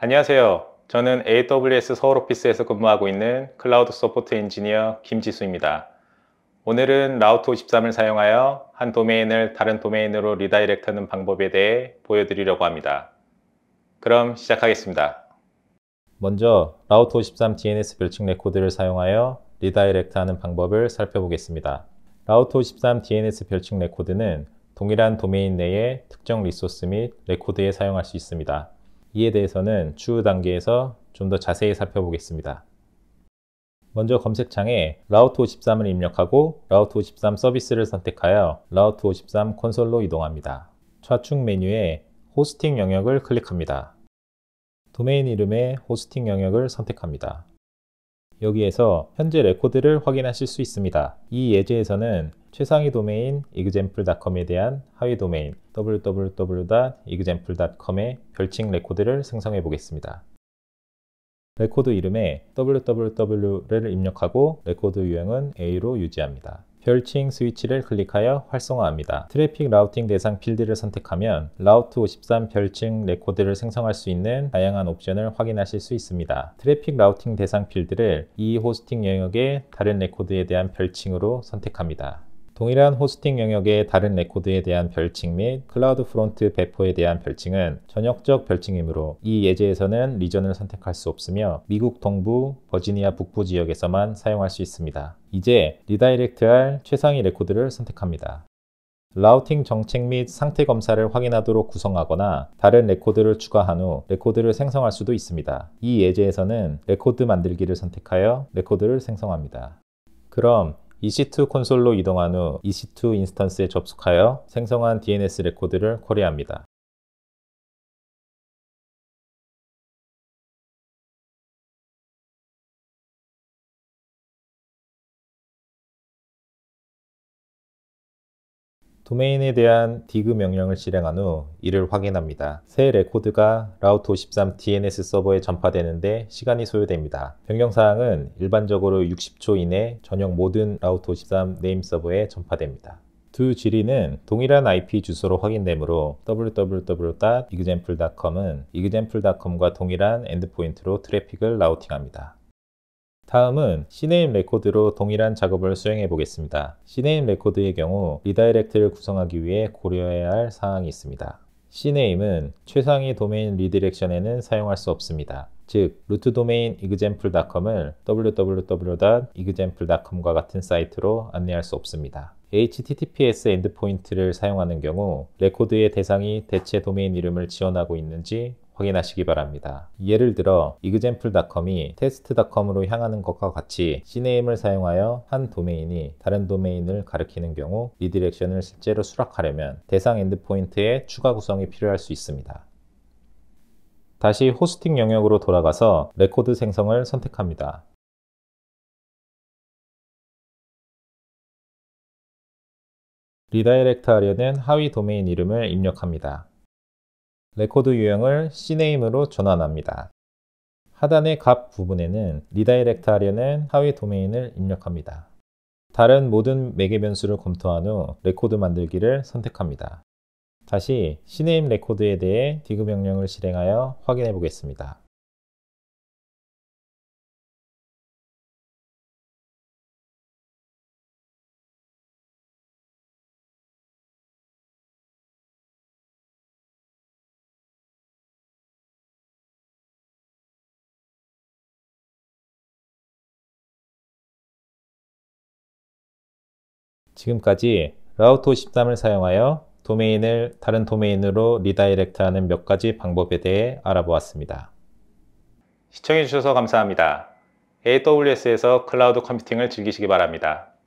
안녕하세요. 저는 AWS 서울 오피스에서 근무하고 있는 클라우드 서포트 엔지니어 김지수입니다. 오늘은 라우트 53을 사용하여 한 도메인을 다른 도메인으로 리다이렉트하는 방법에 대해 보여드리려고 합니다. 그럼 시작하겠습니다. 먼저 라우트 53 DNS 별칭 레코드를 사용하여 리다이렉트하는 방법을 살펴보겠습니다. 라우트 53 DNS 별칭 레코드는 동일한 도메인 내에 특정 리소스 및 레코드에 사용할 수 있습니다. 이에 대해서는 추후 단계에서 좀 더 자세히 살펴보겠습니다. 먼저 검색창에 라우트 53을 입력하고 라우트 53 서비스를 선택하여 라우트 53 콘솔로 이동합니다. 좌측 메뉴에 호스팅 영역을 클릭합니다. 도메인 이름에 호스팅 영역을 선택합니다. 여기에서 현재 레코드를 확인하실 수 있습니다. 이 예제에서는 최상위 도메인 example.com에 대한 하위 도메인 www.example.com의 별칭 레코드를 생성해 보겠습니다. 레코드 이름에 www를 입력하고 레코드 유형은 A로 유지합니다. 별칭 스위치를 클릭하여 활성화합니다. 트래픽 라우팅 대상 필드를 선택하면 라우트 53 별칭 레코드를 생성할 수 있는 다양한 옵션을 확인하실 수 있습니다. 트래픽 라우팅 대상 필드를 이 호스팅 영역의 다른 레코드에 대한 별칭으로 선택합니다. 동일한 호스팅 영역의 다른 레코드에 대한 별칭 및 클라우드 프론트 배포에 대한 별칭은 전역적 별칭이므로 이 예제에서는 리전을 선택할 수 없으며 미국 동부, 버지니아 북부 지역에서만 사용할 수 있습니다. 이제 리다이렉트할 최상위 레코드를 선택합니다. 라우팅 정책 및 상태 검사를 확인하도록 구성하거나 다른 레코드를 추가한 후 레코드를 생성할 수도 있습니다. 이 예제에서는 레코드 만들기를 선택하여 레코드를 생성합니다. 그럼 EC2 콘솔로 이동한 후 EC2 인스턴스에 접속하여 생성한 DNS 레코드를 쿼리합니다. 도메인에 대한 디그 명령을 실행한 후 이를 확인합니다. 새 레코드가 라우트 53 DNS 서버에 전파되는데 시간이 소요됩니다. 변경사항은 일반적으로 60초 이내 전용 모든 라우트 53 네임 서버에 전파됩니다. 두 질의는 동일한 IP 주소로 확인되므로 www.example.com은 example.com과 동일한 엔드포인트로 트래픽을 라우팅합니다. 다음은 c n a m e 레코드로 동일한 작업을 수행해 보겠습니다. C네임 레코드의 경우 리다이렉트를 구성하기 위해 고려해야 할 사항이 있습니다. C네임은 최상위 도메인 리디렉션에는 사용할 수 없습니다. 즉, 루트 도메인 example.com을 www.example.com과 같은 사이트로 안내할 수 없습니다. HTTPS 엔드포인트를 사용하는 경우 레코드의 대상이 대체 도메인 이름을 지원하고 있는지 확인하시기 바랍니다. 예를 들어 example.com이 test.com으로 향하는 것과 같이 cname을 사용하여 한 도메인이 다른 도메인을 가리키는 경우 리디렉션을 실제로 수락하려면 대상 엔드포인트에 추가 구성이 필요할 수 있습니다. 다시 호스팅 영역으로 돌아가서 레코드 생성을 선택합니다. 리다이렉트 하려는 하위 도메인 이름을 입력합니다. 레코드 유형을 cname으로 전환합니다. 하단의 값 부분에는 리다이렉트 하려는 하위 도메인을 입력합니다. 다른 모든 매개 변수를 검토한 후 레코드 만들기를 선택합니다. 다시 cname 레코드에 대해 디그 명령을 실행하여 확인해 보겠습니다. 지금까지 라우터 13을 사용하여 도메인을 다른 도메인으로 리다이렉트하는 몇 가지 방법에 대해 알아보았습니다. 시청해주셔서 감사합니다. AWS에서 클라우드 컴퓨팅을 즐기시기 바랍니다.